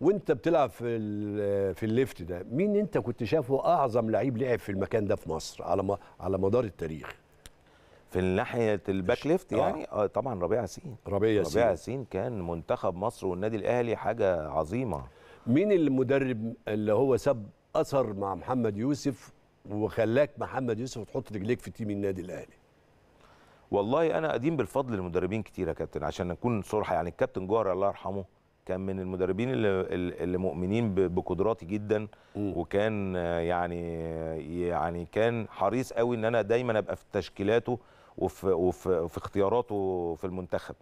وانت بتلعب في في الليفت ده مين انت كنت شايفه اعظم لعيب لعب في المكان ده في مصر على ما على مدار التاريخ في ناحيه الباك ليفت آه. يعني آه. طبعا ربيع ياسين ربيع ياسين ربيع ياسين كان منتخب مصر والنادي الاهلي حاجه عظيمه مين المدرب اللي هو ساب اثر مع محمد يوسف وخلاك محمد يوسف تحط رجليك في تيم النادي الاهلي والله انا قديم بالفضل للمدربين كتير يا كابتن عشان نكون صراحه يعني الكابتن جوهر الله يرحمه كان من المدربين اللي, اللي مؤمنين بقدراتي جدا م. وكان يعني يعني كان حريص قوي ان انا دايما ابقى في تشكيلاته وفي وفي في اختياراته في المنتخب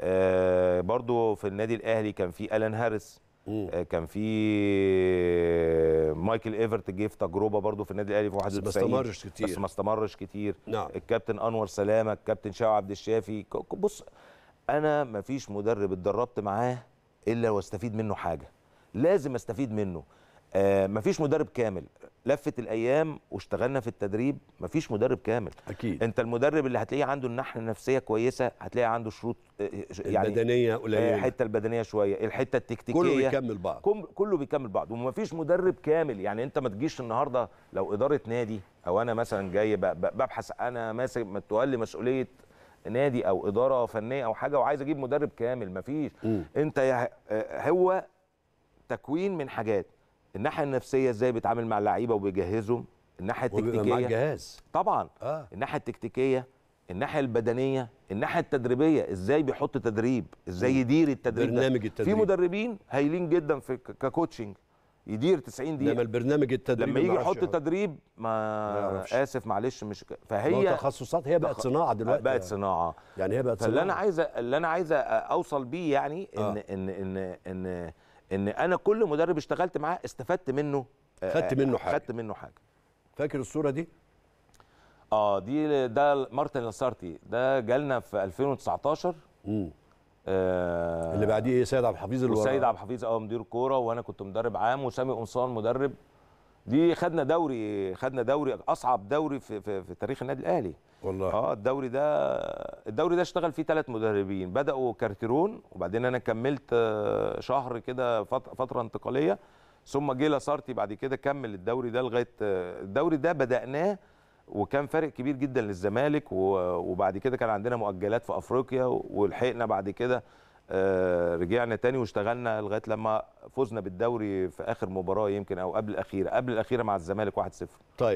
آه، برضو في النادي الاهلي كان في الان هاريس آه، كان في مايكل ايفرت جه في تجربه برضو في النادي الاهلي في 91 بس ما استمرش كتير بس ما استمرش كتير نعم. الكابتن انور سلامه الكابتن شاو عبد الشافي بص انا ما فيش مدرب اتدربت معاه الا واستفيد منه حاجه لازم استفيد منه آه مفيش مدرب كامل لفت الايام واشتغلنا في التدريب مفيش مدرب كامل اكيد انت المدرب اللي هتلاقيه عنده النحله النفسيه كويسه هتلاقي عنده شروط آه، آه، يعني البدنيه قليله آه، الحته البدنيه شويه الحته التكتيكيه كله بيكمل بعض كله بيكمل بعض ومفيش مدرب كامل يعني انت ما تجيش النهارده لو اداره نادي او انا مثلا جاي ببحث انا ماسك متولي مسؤوليه نادي او اداره فنيه او حاجه وعايز اجيب مدرب كامل مفيش م. انت آه، هو تكوين من حاجات الناحيه النفسيه ازاي بيتعامل مع اللعيبه وبيجهزهم الناحيه التكتيكيه مع الجهاز طبعا آه. الناحيه التكتيكيه الناحيه البدنيه الناحيه التدريبيه ازاي بيحط تدريب ازاي يدير التدريب برنامج التدريب في مدربين هايلين جدا في ككوتشنج يدير 90 دقيقه لما البرنامج التدريب لما يجي يحط تدريب ما اسف معلش مش فهي تخصصات هي بقت صناعه دلوقتي بقت صناعه يعني هي بقت صناعه فاللي انا عايز اللي انا عايز اوصل بيه يعني إن, آه. ان ان ان ان ان انا كل مدرب اشتغلت معاه استفدت منه آه، خدت آه، منه آه، حاجه خدت منه حاجه فاكر الصوره دي اه دي ده مارتن لاسارتي ده جالنا في 2019 امم آه اللي بعديه ايه سيد عبد الحفيظ اللي سيد عبد الحفيظ اه مدير كوره وانا كنت مدرب عام وسامي قنصان مدرب دي خدنا دوري خدنا دوري اصعب دوري في في, في تاريخ النادي الاهلي والله اه الدوري ده الدوري ده اشتغل فيه ثلاث مدربين بداوا كارتيرون وبعدين انا كملت آه، شهر كده فتره انتقاليه ثم جه لاسارتي بعد كده كمل الدوري ده لغايه آه، الدوري ده بدأناه وكان فارق كبير جدا للزمالك وبعد كده كان عندنا مؤجلات في افريقيا ولحقنا بعد كده آه، رجعنا تاني واشتغلنا لغايه لما فزنا بالدوري في اخر مباراه يمكن او قبل الاخيره قبل الاخيره مع الزمالك 1-0 طيب